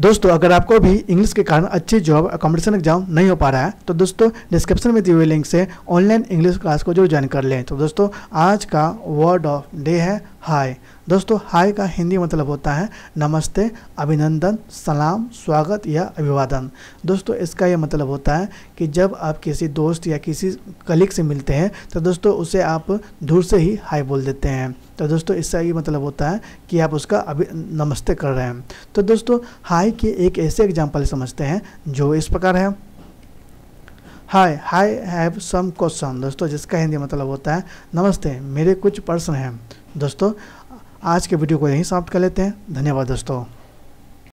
दोस्तों अगर आपको भी इंग्लिश के कारण अच्छी जॉब कॉम्पिटिशन एग्जाम नहीं हो पा रहा है तो दोस्तों डिस्क्रिप्शन में दिए हुए लिंक से ऑनलाइन इंग्लिश क्लास को जरूर ज्वाइन कर लें तो दोस्तों आज का वर्ड ऑफ डे है हाय दोस्तों हाय का हिंदी मतलब होता है नमस्ते अभिनंदन सलाम स्वागत या अभिवादन दोस्तों इसका यह मतलब होता है कि जब आप किसी दोस्त या किसी कलीग से मिलते हैं तो दोस्तों उसे आप दूर से ही हाय बोल देते हैं तो दोस्तों इसका ये मतलब होता है कि आप उसका अभी नमस्ते कर रहे हैं तो दोस्तों हाय के एक ऐसे एग्जाम्पल समझते हैं जो इस प्रकार है हाय हाय हैव सम क्वेश्चन दोस्तों जिसका हिंदी मतलब होता है नमस्ते मेरे कुछ पर्सन हैं दोस्तों आज के वीडियो को यहीं समाप्त कर लेते हैं धन्यवाद दोस्तों